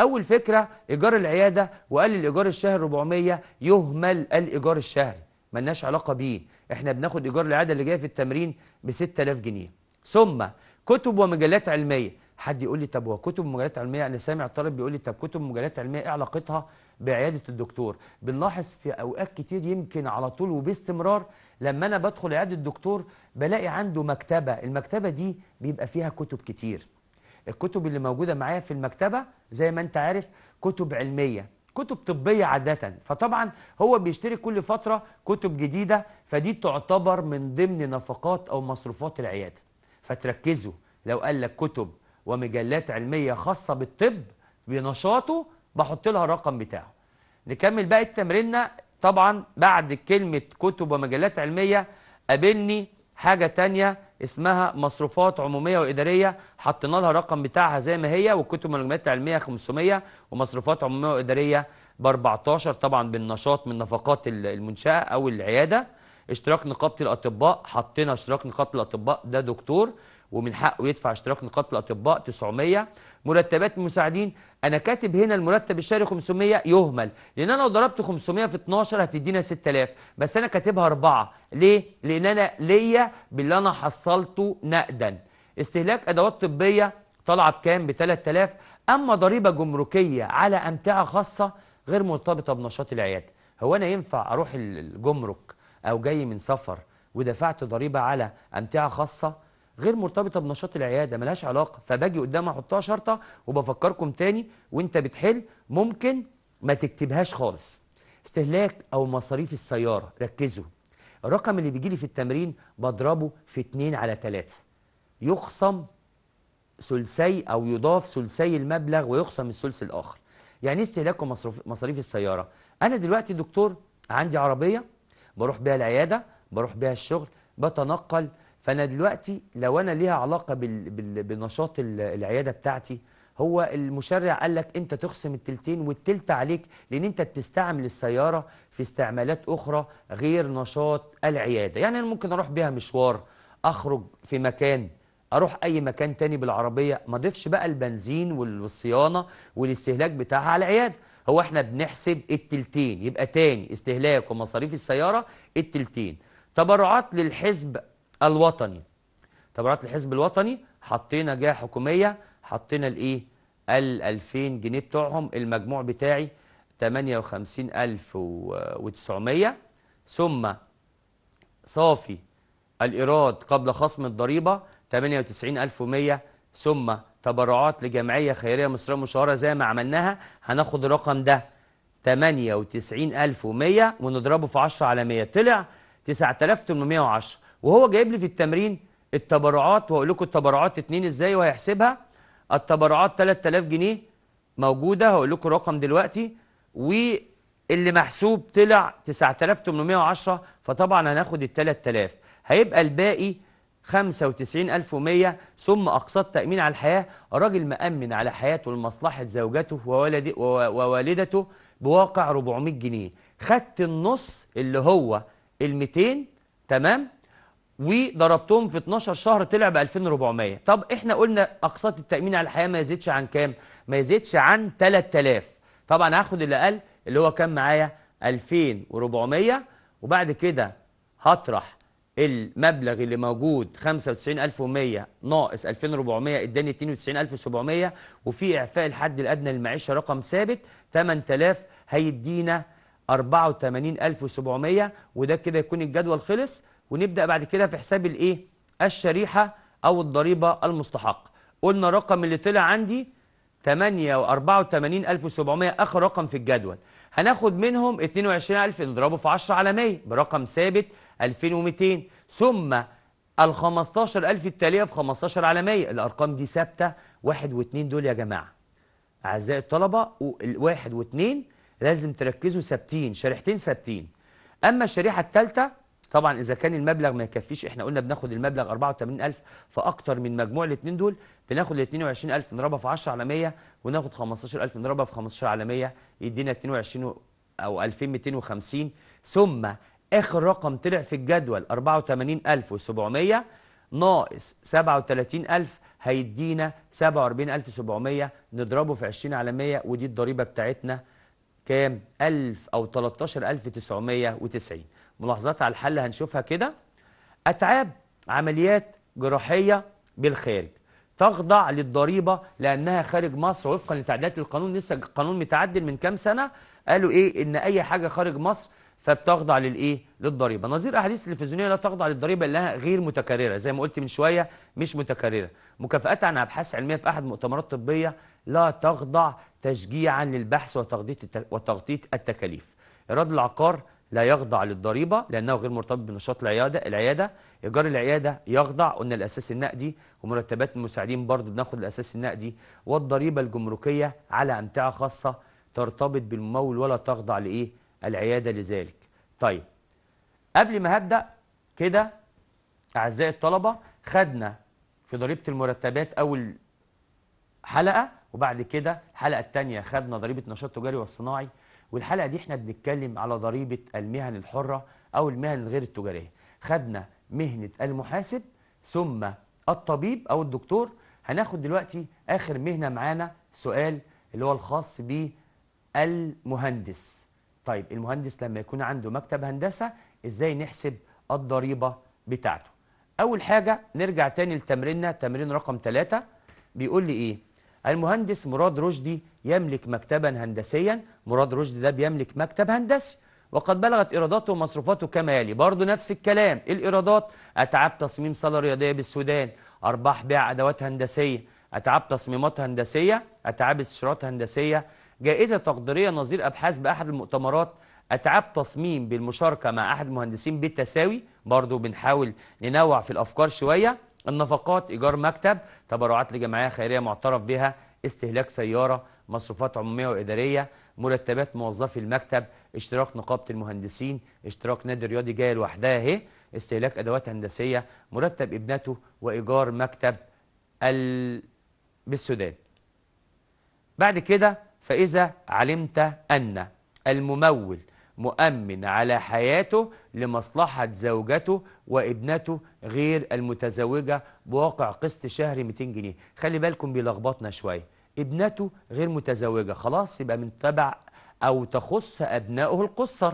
S1: اول فكرة ايجار العيادة وقال الايجار الشهري 400 يهمل الايجار الشهري ملناش علاقه بيه احنا بناخد ايجار العاده اللي جايه في التمرين ب 6000 جنيه ثم كتب ومجلات علميه حد يقول لي طب هو كتب ومجلات علميه انا سامع طالب بيقول لي طب كتب ومجلات علميه ايه علاقتها بعياده الدكتور بنلاحظ في اوقات كتير يمكن على طول وباستمرار لما انا بدخل عياده الدكتور بلاقي عنده مكتبه المكتبه دي بيبقى فيها كتب كتير الكتب اللي موجوده معايا في المكتبه زي ما انت عارف كتب علميه كتب طبيه عاده فطبعا هو بيشتري كل فتره كتب جديده فدي تعتبر من ضمن نفقات او مصروفات العياده فتركزوا لو قال لك كتب ومجلات علميه خاصه بالطب بنشاطه بحط لها الرقم بتاعه نكمل بقى تمريننا طبعا بعد كلمه كتب ومجلات علميه قابلني حاجة تانية اسمها مصروفات عمومية وإدارية حطينا لها رقم بتاعها زي ما هي والكتب والمجموعات العلمية 500 ومصروفات عمومية وإدارية ب 14 طبعا بالنشاط من نفقات المنشأة أو العيادة اشتراك نقابة الأطباء حطينا اشتراك نقابة الأطباء ده دكتور ومن حقه يدفع اشتراك نقاط الاطباء 900 مرتبات المساعدين انا كاتب هنا المرتب الشهري 500 يهمل لان انا لو ضربت 500 في 12 هتدينا 6000 بس انا كاتبها 4 ليه لان انا ليا باللي انا حصلته نقدا استهلاك ادوات طبيه طالعه بكام ب 3000 اما ضريبه جمركيه على امتعه خاصه غير مرتبطه بنشاط العياده هو انا ينفع اروح الجمرك او جاي من سفر ودفعت ضريبه على امتعه خاصه غير مرتبطه بنشاط العياده ملهاش علاقه فباجي قدام احطها شرطه وبفكركم تاني وانت بتحل ممكن ما تكتبهاش خالص استهلاك او مصاريف السياره ركزوا الرقم اللي بيجي لي في التمرين بضربه في 2 على 3 يخصم ثلثي او يضاف ثلثي المبلغ ويخصم الثلث الاخر يعني ايه استهلاك مصاريف السياره انا دلوقتي دكتور عندي عربيه بروح بيها العياده بروح بيها الشغل بتنقل فانا دلوقتي لو انا ليها علاقه بال... بال... بنشاط العياده بتاعتي هو المشرع قال لك انت تخصم التلتين والتلت عليك لان انت بتستعمل السياره في استعمالات اخرى غير نشاط العياده يعني انا ممكن اروح بيها مشوار اخرج في مكان اروح اي مكان تاني بالعربيه ما ضيفش بقى البنزين والصيانه والاستهلاك بتاعها على العياده هو احنا بنحسب التلتين يبقى تاني استهلاك ومصاريف السياره التلتين تبرعات للحزب الوطني تبرعات الحزب الوطني حطينا جهه حكوميه حطينا الايه ال 2000 جنيه بتوعهم المجموع بتاعي 58900 ثم صافي الإيراد قبل خصم الضريبة 98100 ثم تبرعات لجمعية خيرية مصرية مشهورة زي ما عملناها هناخد الرقم ده 98100 ونضربه في 10 على 100 طلع 9810 وهو جايب لي في التمرين التبرعات وهقول لكم التبرعات اتنين ازاي وهيحسبها التبرعات 3000 جنيه موجوده هقول لكم الرقم دلوقتي واللي محسوب طلع 9810 فطبعا هناخد ال 3000 هيبقى الباقي 95100 ثم أقساط تأمين على الحياة راجل مأمن على حياته لمصلحة زوجته وولد ووالدته بواقع 400 جنيه خدت النص اللي هو ال 200 تمام وضربتهم في 12 شهر طلع ب 2400 طب احنا قلنا اقساط التامين على الحياه ما يزيدش عن كام ما يزيدش عن 3000 طبعا هاخد اللي قال اللي هو كان معايا 2400 وبعد كده هطرح المبلغ اللي موجود 95100 ناقص 2400 اداني 92700 وفي اعفاء الحد الادنى للمعيشه رقم ثابت 8000 هيدينا 84700 وده كده يكون الجدول خلص ونبدأ بعد كده في حساب الايه الشريحة أو الضريبة المستحق قلنا الرقم اللي طلع عندي 884700 آخر رقم في الجدول هناخد منهم 22000 نضربه في 10 على 100 برقم ثابت 2200 ثم ال 15000 التالية ب 15 على 100 الأرقام دي ثابتة واحد واثنين دول يا جماعة أعزائي الطلبة واحد واثنين لازم تركزوا ثابتين شريحتين ثابتين أما الشريحة الثالثة طبعا اذا كان المبلغ ما يكفيش احنا قلنا بناخد المبلغ 84000 فاكتر من مجموع الاثنين دول بناخد ال 22000 نضربها في 10 على 100 وناخد 15000 نضربها في 15 على 100 يدينا 22 او 2250 ثم اخر رقم طلع في الجدول 84700 ناقص 37000 هيدينا 47700 نضربه في 20 على 100 ودي الضريبه بتاعتنا كام 1000 او 13990 ملاحظات على الحل هنشوفها كده أتعاب عمليات جراحية بالخارج تخضع للضريبة لأنها خارج مصر وفقا لتعديلات القانون لسه القانون متعدل من كام سنة قالوا إيه إن أي حاجة خارج مصر فبتخضع للإيه للضريبة نظير أحاديث تلفزيونية لا تخضع للضريبة لأنها غير متكررة زي ما قلت من شوية مش متكررة مكافآت عن أبحاث علمية في أحد مؤتمرات طبية لا تخضع تشجيعا للبحث وتغطية التكاليف إيراد العقار لا يخضع للضريبة لأنه غير مرتبط بنشاط العيادة العيادة إيجار العيادة يخضع قلنا الأساس النقدي ومرتبات المساعدين برضه بناخد الأساس النقدي والضريبة الجمركية على أمتعة خاصة ترتبط بالممول ولا تخضع لإيه العيادة لذلك طيب قبل ما هبدأ كده أعزائي الطلبة خدنا في ضريبة المرتبات أول حلقة وبعد كده الحلقة الثانية خدنا ضريبة نشاط تجاري والصناعي والحلقه دي احنا بنتكلم على ضريبه المهن الحره او المهن الغير التجاريه خدنا مهنه المحاسب ثم الطبيب او الدكتور هناخد دلوقتي اخر مهنه معانا سؤال اللي هو الخاص بالمهندس طيب المهندس لما يكون عنده مكتب هندسه ازاي نحسب الضريبه بتاعته اول حاجه نرجع تاني لتمريننا تمرين رقم ثلاثة بيقول لي ايه المهندس مراد رشدي يملك مكتبا هندسيا مراد رشدي ده بيملك مكتب هندسي وقد بلغت إيراداته ومصروفاته كما يلي برضه نفس الكلام الإيرادات أتعاب تصميم صالة رياضية بالسودان أرباح بيع أدوات هندسية أتعاب تصميمات هندسية أتعاب استشارات هندسية جائزة تقديرية نظير أبحاث بأحد المؤتمرات أتعاب تصميم بالمشاركة مع أحد المهندسين بالتساوي برضه بنحاول ننوع في الأفكار شوية النفقات إيجار مكتب تبرعات لجمعية خيرية معترف بها استهلاك سيارة مصروفات عمومية وإدارية مرتبات موظفي المكتب اشتراك نقابة المهندسين اشتراك نادي رياضي جاي لوحدها اهي استهلاك أدوات هندسية مرتب ابنته وإيجار مكتب ال... بالسودان بعد كده فإذا علمت أن الممول مؤمن على حياته لمصلحة زوجته وابنته غير المتزوجة بواقع قسط شهري 200 جنيه خلي بالكم بيلخبطنا شوية ابنته غير متزوجة خلاص يبقى من تبع أو تخص أبنائه القصر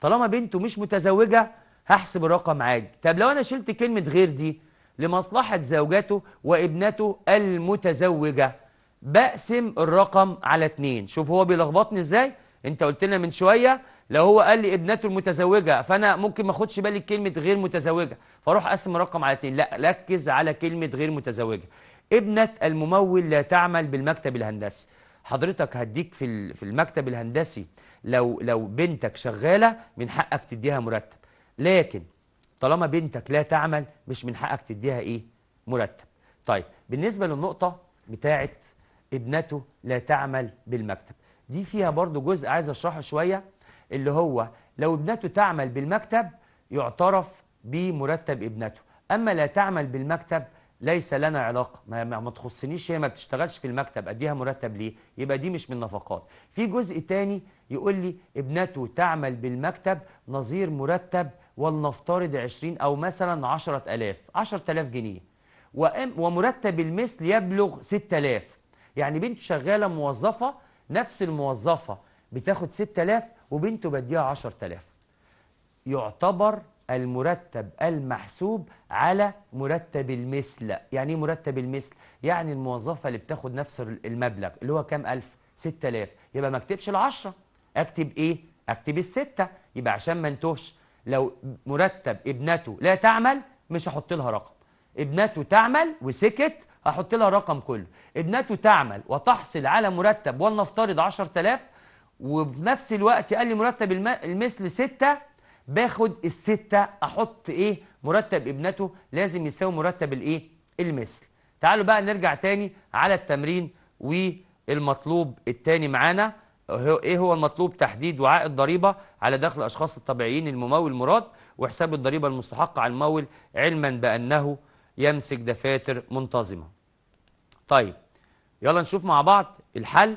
S1: طالما بنته مش متزوجة هحسب الرقم عادي طب لو أنا شلت كلمة غير دي لمصلحة زوجته وابنته المتزوجة بقسم الرقم على اتنين شوف هو بيلخبطني ازاي انت قلت لنا من شوية لو هو قال لي ابنته المتزوجه فانا ممكن ما اخدش بالي كلمه غير متزوجه فاروح اقسم الرقم على اتنين لا ركز على كلمه غير متزوجه ابنه الممول لا تعمل بالمكتب الهندسي حضرتك هديك في في المكتب الهندسي لو لو بنتك شغاله من حقك تديها مرتب لكن طالما بنتك لا تعمل مش من حقك تديها ايه مرتب طيب بالنسبه للنقطه بتاعه ابنته لا تعمل بالمكتب دي فيها برضو جزء عايز اشرحه شويه اللي هو لو ابنته تعمل بالمكتب يعترف بمرتب ابنته أما لا تعمل بالمكتب ليس لنا علاقة ما, ما تخصنيش هي ما بتشتغلش في المكتب أديها مرتب ليه يبقى دي مش من نفقات في جزء تاني يقول لي ابنته تعمل بالمكتب نظير مرتب ولنفترض 20 أو مثلا 10000 10000 جنيه ومرتب المثل يبلغ 6000 يعني بنته شغالة موظفة نفس الموظفة بتاخد 6000 وبنته بديها 10000 يعتبر المرتب المحسوب على مرتب المثل يعني ايه مرتب المثل يعني الموظفه اللي بتاخد نفس المبلغ اللي هو كام 1000 6000 يبقى ما اكتبش ال10 اكتب ايه اكتب الستة يبقى عشان ما انتهش لو مرتب ابنته لا تعمل مش هحط لها رقم ابنته تعمل وسكت هحط لها الرقم كله ابنته تعمل وتحصل على مرتب ولنفترض 10000 وفي نفس الوقت قال لي مرتب المثل ستة باخد الستة أحط إيه مرتب ابنته لازم يساوي مرتب الإيه المثل تعالوا بقى نرجع تاني على التمرين والمطلوب التاني معانا إيه هو المطلوب تحديد وعاء الضريبة على دخل الأشخاص الطبيعيين الممول مراد وحساب الضريبة المستحقة على الممول علما بأنه يمسك دفاتر منتظمة طيب يلا نشوف مع بعض الحل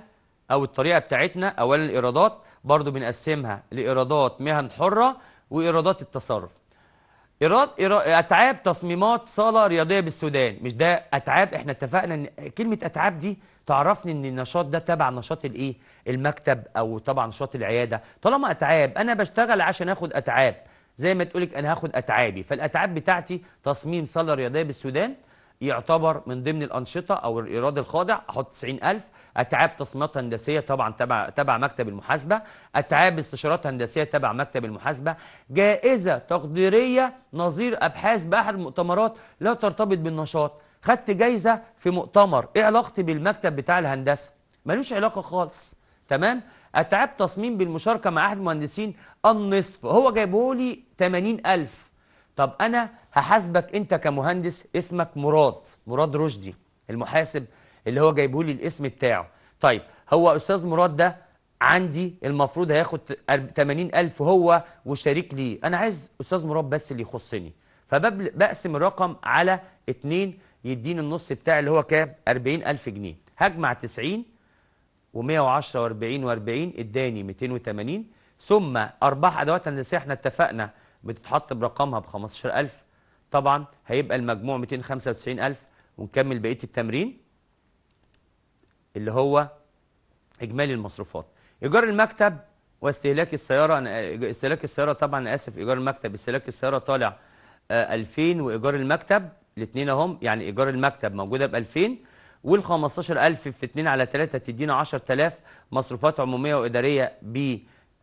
S1: أو الطريقة بتاعتنا أولا الإيرادات برضو بنقسمها لإيرادات مهن حرة وإيرادات التصرف إيراد أتعاب تصميمات صالة رياضية بالسودان مش ده أتعاب إحنا اتفقنا إن كلمة أتعاب دي تعرفني إن النشاط ده تبع نشاط الإيه المكتب أو طبعا نشاط العيادة طالما أتعاب أنا بشتغل عشان آخد أتعاب زي ما تقولك أنا هاخد أتعابي فالأتعاب بتاعتي تصميم صالة رياضية بالسودان يعتبر من ضمن الانشطه او الايراد الخاضع احط 90000 اتعاب تصميمات هندسيه طبعا تبع تبع مكتب المحاسبه اتعاب استشارات هندسيه تبع مكتب المحاسبه جائزه تقديريه نظير ابحاث باحد المؤتمرات لا ترتبط بالنشاط خدت جايزه في مؤتمر ايه علاقتي بالمكتب بتاع الهندسه ملوش علاقه خالص تمام اتعاب تصميم بالمشاركه مع احد المهندسين النصف هو جايبه لي 80000 طب أنا هحاسبك أنت كمهندس اسمك مراد مراد رشدي المحاسب اللي هو جايبه لي الاسم بتاعه طيب هو أستاذ مراد ده عندي المفروض هياخد 80000 هو وشريك ليه أنا عايز أستاذ مراد بس اللي يخصني فبقسم الرقم على 2 يديني النص بتاعي اللي هو كام 40000 جنيه هجمع 90 و110 و40 و40 اداني 280 ثم ارباح ادوات هندسيه احنا اتفقنا بتتحط برقمها ب 15000 طبعا هيبقى المجموع 295000 ونكمل بقيه التمرين اللي هو اجمالي المصروفات ايجار المكتب واستهلاك السياره أنا استهلاك السياره طبعا انا اسف ايجار المكتب استهلاك السياره طالع 2000 آه، وايجار المكتب الاثنين اهم يعني ايجار المكتب موجوده ب 2000 وال 15000 في 2 على 3 تدينا 10000 مصروفات عموميه واداريه ب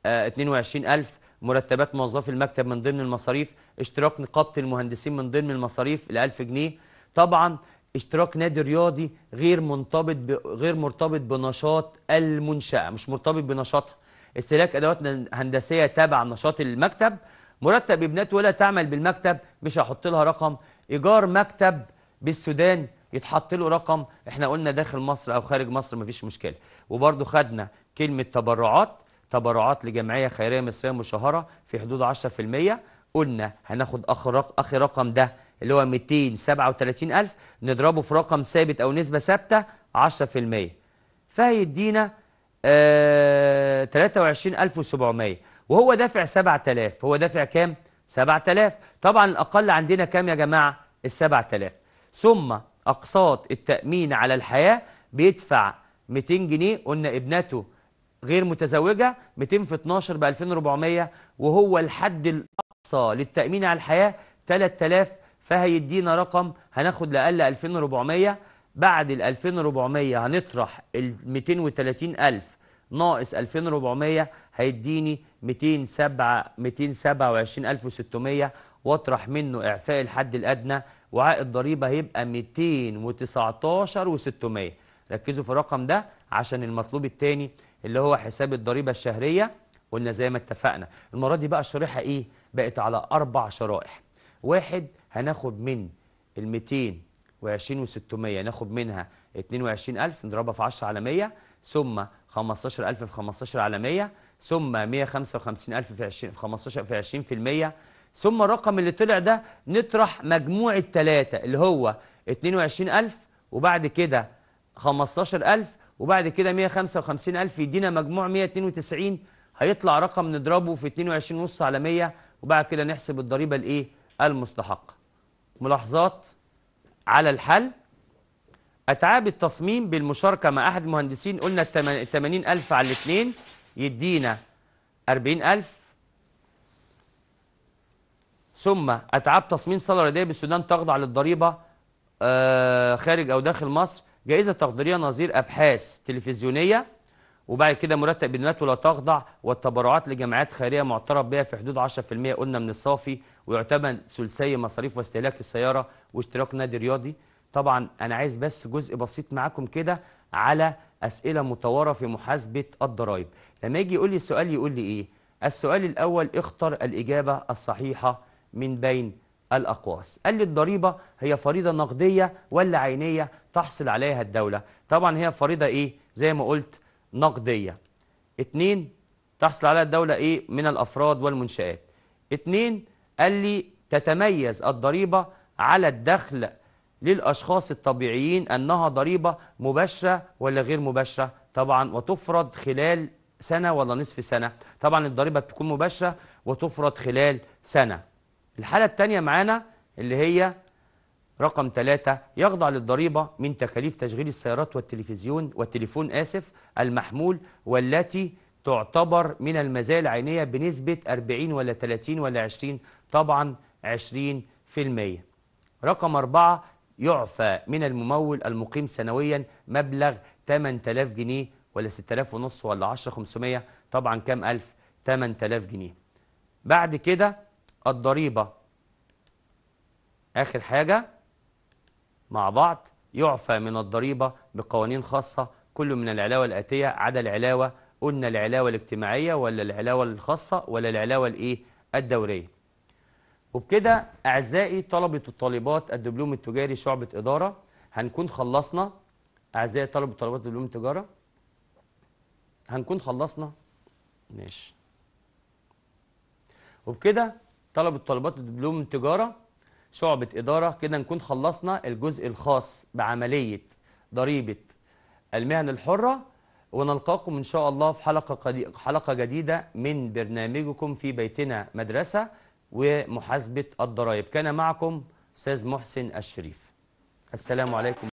S1: 22000 مرتبات موظفي المكتب من ضمن المصاريف اشتراك نقابه المهندسين من ضمن المصاريف ال 1000 جنيه طبعا اشتراك نادي رياضي غير منطبط ب... غير مرتبط بنشاط المنشاه مش مرتبط بنشاطها استهلاك ادوات هندسيه تابع لنشاط المكتب مرتب ابنات ولا تعمل بالمكتب مش هحط لها رقم ايجار مكتب بالسودان يتحط له رقم احنا قلنا داخل مصر او خارج مصر مفيش مشكله وبرده خدنا كلمه تبرعات تبرعات لجمعية خيرية مصرية مشهرة في حدود 10% قلنا هناخد اخر رقم ده اللي هو 237000 نضربه في رقم ثابت او نسبه ثابته 10% فهيدينا آه 23700 وهو دافع 7000 هو دافع كام 7000 طبعا الاقل عندنا كام يا جماعه ال 7000 ثم اقساط التامين على الحياه بيدفع 200 جنيه قلنا ابنته غير متزوجة 200 في 12 ب 2400 وهو الحد الأقصى للتأمين على الحياة 3000 فهيدينا رقم هناخد لأقل 2400 بعد ال 2400 هنطرح ال 230000 ناقص 2400 هيديني 207 227600 واطرح منه إعفاء الحد الأدنى وعائد ضريبة هيبقى 219 ركزوا في الرقم ده عشان المطلوب الثاني اللي هو حساب الضريبة الشهرية قلنا زي ما اتفقنا المرة دي بقى الشريحة إيه؟ بقت على أربع شرائح واحد هناخد من ال 220 و600 ناخد منها 22000 نضربها في 10 على 100 ثم 15000 في 15 على 100 ثم 155000 في 20 في 15 في 20% ثم الرقم اللي طلع ده نطرح مجموع الثلاثه اللي هو 22000 وبعد كده 15000 وبعد كده 155 ألف يدينا مجموع 192 هيطلع رقم نضربه في 22 ونص على 100 وبعد كده نحسب الضريبة الإيه المستحقة ملاحظات على الحل أتعاب التصميم بالمشاركة مع أحد المهندسين قلنا 80 ألف على الاثنين يدينا 40 ألف ثم أتعاب تصميم صالة رياضيه بالسودان تخضع للضريبة آه، خارج أو داخل مصر جائزة تقديرية نظير أبحاث تلفزيونية وبعد كده مرتب بالنات ولا تخضع والتبرعات لجمعيات خيرية معترف بها في حدود 10% قلنا من الصافي ويعتبر ثلثي مصاريف واستهلاك السيارة واشتراك نادي رياضي طبعا أنا عايز بس جزء بسيط معاكم كده على أسئلة مطورة في محاسبة الضرائب لما يجي يقول لي سؤال يقول لي إيه السؤال الأول اختر الإجابة الصحيحة من بين الأقواس قال لي الضريبة هي فريضة نقدية ولا عينية تحصل عليها الدولة طبعا هي فريضة إيه زي ما قلت نقدية اتنين تحصل عليها الدولة إيه من الأفراد والمنشآت اتنين قال لي تتميز الضريبة على الدخل للأشخاص الطبيعيين أنها ضريبة مباشرة ولا غير مباشرة طبعا وتفرض خلال سنة ولا نصف سنة طبعا الضريبة بتكون مباشرة وتفرض خلال سنة الحالة الثانية معانا اللي هي رقم ثلاثة يخضع للضريبة من تكاليف تشغيل السيارات والتلفزيون والتليفون آسف المحمول والتي تعتبر من المزايا العينية بنسبة 40 ولا 30 ولا 20 طبعا 20 رقم أربعة يعفى من الممول المقيم سنويا مبلغ 8000 جنيه ولا 6000 ونص ولا 10500 طبعا كام ألف 8000 جنيه بعد كده الضريبة آخر حاجة مع بعض يعفى من الضريبة بقوانين خاصة كل من العلاوة الآتية عدا العلاوة قلنا العلاوة الاجتماعية ولا العلاوة الخاصة ولا العلاوة الإيه الدورية وبكده أعزائي طلبة الطالبات الدبلوم التجاري شعبة إدارة هنكون خلصنا أعزائي طلبة الطالبات الدبلوم التجارة هنكون خلصنا ماشي وبكده طلب الطلبات دبلوم تجارة شعبة إدارة كده نكون خلصنا الجزء الخاص بعملية ضريبة المهن الحرة ونلقاكم إن شاء الله في حلقة, حلقة جديدة من برنامجكم في بيتنا مدرسة ومحاسبة الضرائب كان معكم أستاذ محسن الشريف السلام عليكم